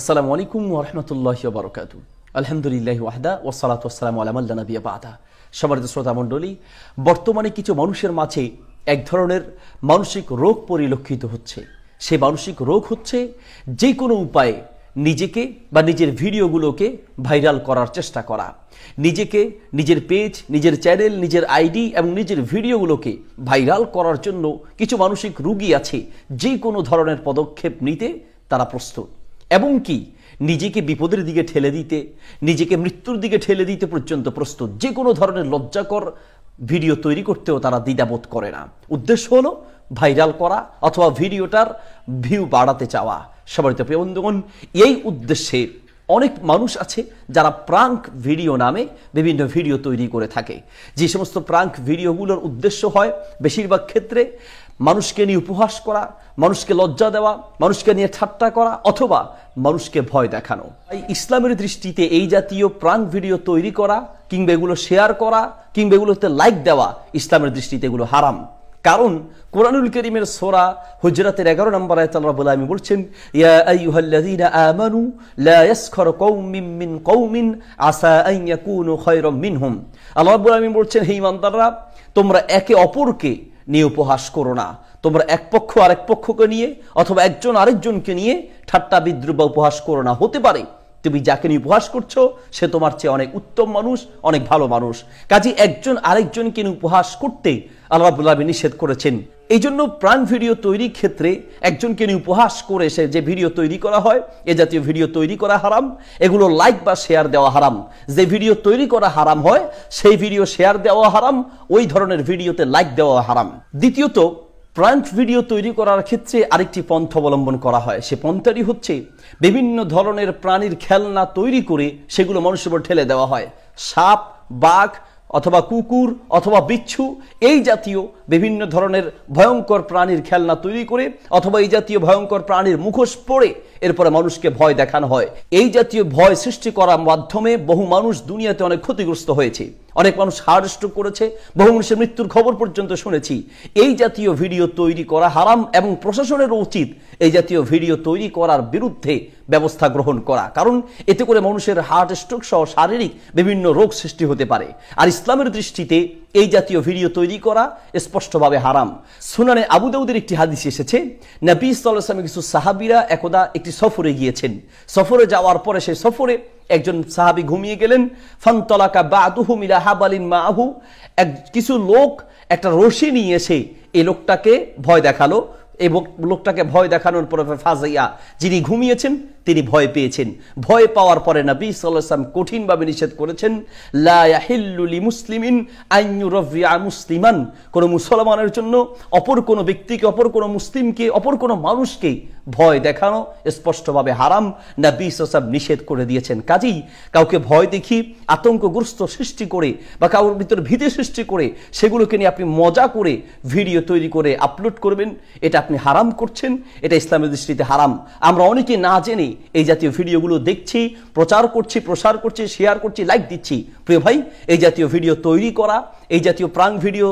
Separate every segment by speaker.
Speaker 1: আসসালামু আলাইকুম ওরহমতুল্লাহ বারকাত আলহামদুলিল্লাহ ওয়াহদা ওসালাত ওসালাম আলামাল্লা নবিয়া বাদা সবার শ্রোতা মণ্ডলী বর্তমানে কিছু মানুষের মাঝে এক ধরনের মানসিক রোগ পরিলক্ষিত হচ্ছে সে মানসিক রোগ হচ্ছে যে কোনো উপায়ে নিজেকে বা নিজের ভিডিওগুলোকে ভাইরাল করার চেষ্টা করা নিজেকে নিজের পেজ নিজের চ্যানেল নিজের আইডি এবং নিজের ভিডিওগুলোকে ভাইরাল করার জন্য কিছু মানসিক রুগী আছে যে কোনো ধরনের পদক্ষেপ নিতে তারা প্রস্তুত এবং কি নিজেকে বিপদের দিকে ঠেলে দিতে নিজেকে মৃত্যুর দিকে ঠেলে দিতে পর্যন্ত প্রস্তুত যে কোনো ধরনের লজ্জাকর ভিডিও তৈরি করতেও তারা দ্বিধাবোধ করে না উদ্দেশ্য হলো ভাইরাল করা অথবা ভিডিওটার ভিউ বাড়াতে চাওয়া সবার তো এই উদ্দেশ্যে অনেক মানুষ আছে যারা প্রাঙ্ক ভিডিও নামে বিভিন্ন ভিডিও তৈরি করে থাকে যে সমস্ত প্রাঙ্ক ভিডিওগুলোর উদ্দেশ্য হয় বেশিরভাগ ক্ষেত্রে মানুষকে নিয়ে উপহাস করা মানুষকে লজ্জা দেওয়া মানুষকে নিয়ে ঠাট্টা করা অথবা মানুষকে ভয় দেখানো এই ইসলামের দৃষ্টিতে এই জাতীয় প্রাণ ভিডিও তৈরি করা কিংবা এগুলো শেয়ার করা কিংবা এগুলোতে লাইক দেওয়া ইসলামের দৃষ্টিতে এগুলো হারাম কারণ কোরআনুল করিমের সোরা হুজরাতের এগারো নম্বর আয়তাল বলে আমি বলছেন মিন আল্লাহ বলে আমি বলছেন হে ঈমানদাররা তোমরা একে অপরকে নিয়ে উপহাস করো না তোমরা এক পক্ষ আরেক পক্ষকে নিয়ে অথবা একজন আরেকজনকে নিয়ে ঠাট্টা বিদ্রুপ বা উপহাস করো না হতে পারে তুমি যাকে নিয়ে উপহাস করছো সে তোমার চেয়ে অনেক উত্তম মানুষ অনেক ভালো মানুষ কাজে একজন আরেকজনকে নিয়ে উপহাস করতে আল্লাহ আবুল্লাহ নিষেধ করেছেন এই জন্য প্রাণ ভিডিও তৈরির ক্ষেত্রে একজনকে নিয়ে উপহাস করে সে যে ভিডিও তৈরি করা হয় এ জাতীয় ভিডিও তৈরি করা হারাম এগুলো লাইক বা শেয়ার দেওয়া হারাম যে ভিডিও তৈরি করা হারাম হয় সেই ভিডিও শেয়ার দেওয়া হারাম ওই ধরনের ভিডিওতে লাইক দেওয়া হারাম দ্বিতীয়ত প্রান্ত ভিডিও তৈরি করার ক্ষেত্রে আরেকটি পন্থ অবলম্বন করা হয় সে পন্থাটি হচ্ছে বিভিন্ন ধরনের প্রাণীর খেলনা তৈরি করে সেগুলো মানুষের উপর ঠেলে দেওয়া হয় সাপ বাঘ অথবা কুকুর অথবা বিচ্ছু এই জাতীয় বিভিন্ন ধরনের ভয়ঙ্কর প্রাণীর খেলনা তৈরি করে অথবা এই জাতীয় ভয়ঙ্কর প্রাণীর মুখোশ পড়ে এরপরে মানুষকে ভয় দেখানো হয় এই জাতীয় ভয় সৃষ্টি করার মাধ্যমে বহু মানুষ দুনিয়াতে অনেক ক্ষতিগ্রস্ত হয়েছে অনেক মানুষ হার্ট স্ট্রোক করেছে বহু মানুষের মৃত্যুর খবর পর্যন্ত শুনেছি এই জাতীয় ভিডিও তৈরি করা হারাম এবং প্রশাসনের উচিত এই জাতীয় ভিডিও তৈরি করার বিরুদ্ধে ব্যবস্থা গ্রহণ করা কারণ এতে করে মানুষের হার্ট স্ট্রোক সহ শারীরিক বিভিন্ন রোগ সৃষ্টি হতে পারে আর ইসলামের দৃষ্টিতে এই জাতীয় ভিডিও তৈরি করা স্পষ্টভাবে হারাম সুনানে আবুদাউদের একটি হাদিস এসেছে নাবি ইসলামের কিছু সাহাবিরা একদা একটি সফরে গিয়েছেন সফরে যাওয়ার পরে সেই সফরে একজন সাহাবি ঘুমিয়ে গেলেন ফান্তলাকা বা মিলা হাবালিন মাহু এক কিছু লোক একটা রশি নিয়ে এসে এই লোকটাকে ভয় দেখালো এবং লোকটাকে ভয় দেখানোর পরে ফাজাইয়া যিনি ঘুমিয়েছেন তিনি ভয় পেয়েছেন ভয় পাওয়ার পরে নবী সাল্লাম কঠিনভাবে নিষেধ করেছেন মুসলিমিন আইনুরভিয়া মুসলিমান কোন মুসলমানের জন্য অপর কোনো ব্যক্তিকে অপর কোনো মুসলিমকে অপর কোনো মানুষকে ভয় দেখানো স্পষ্টভাবে হারাম নবী সাল্লাম নিষেধ করে দিয়েছেন কাজেই কাউকে ভয় দেখি আতঙ্কগ্রস্ত সৃষ্টি করে বা কারোর ভিতরে ভীতি সৃষ্টি করে সেগুলোকে নিয়ে আপনি মজা করে ভিডিও তৈরি করে আপলোড করবেন এটা আপনি হারাম করছেন এটা ইসলামের দৃষ্টিতে হারাম আমরা অনেকে না জেনে এই জাতীয় ভিডিওগুলো দেখছি প্রচার করছি প্রসার করছি শেয়ার করছি লাইক দিচ্ছি প্রিয় ভাই এই জাতীয় ভিডিও তৈরি করা এই জাতীয় প্রাং ভিডিও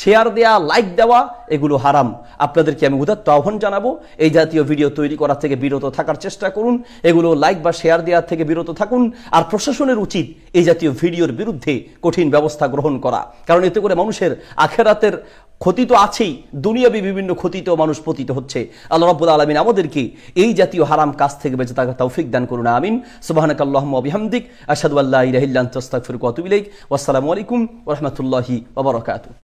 Speaker 1: শেয়ার দেওয়া লাইক দেওয়া এগুলো হারাম আপনাদেরকে আমি উদাত্ত আহ্বান জানাবো এই জাতীয় ভিডিও তৈরি করা থেকে বিরত থাকার চেষ্টা করুন এগুলো লাইক বা শেয়ার দেওয়া থেকে বিরত থাকুন আর প্রশাসনের উচিত এই জাতীয় ভিডিওর বিরুদ্ধে কঠিন ব্যবস্থা গ্রহণ করা কারণ এতে করে মানুষের আখেরাতের ক্ষতি তো আছেই দুনিয়াবি বিভিন্ন তো মানুষ পতিত হচ্ছে আল্লাহ রব্বুল আলমিন আমাদেরকে এই জাতীয় হারাম কাজ থেকে বেঁচে থাকার তৌফিক দান করুন আমিন সুবাহানক আল্লাহমদিক আসাদুল্লাহ রহিল্লান তস্তাক ফিরকুবিল আসসালামু আলাইকুম রহমতুল্লাহি বাবরকাত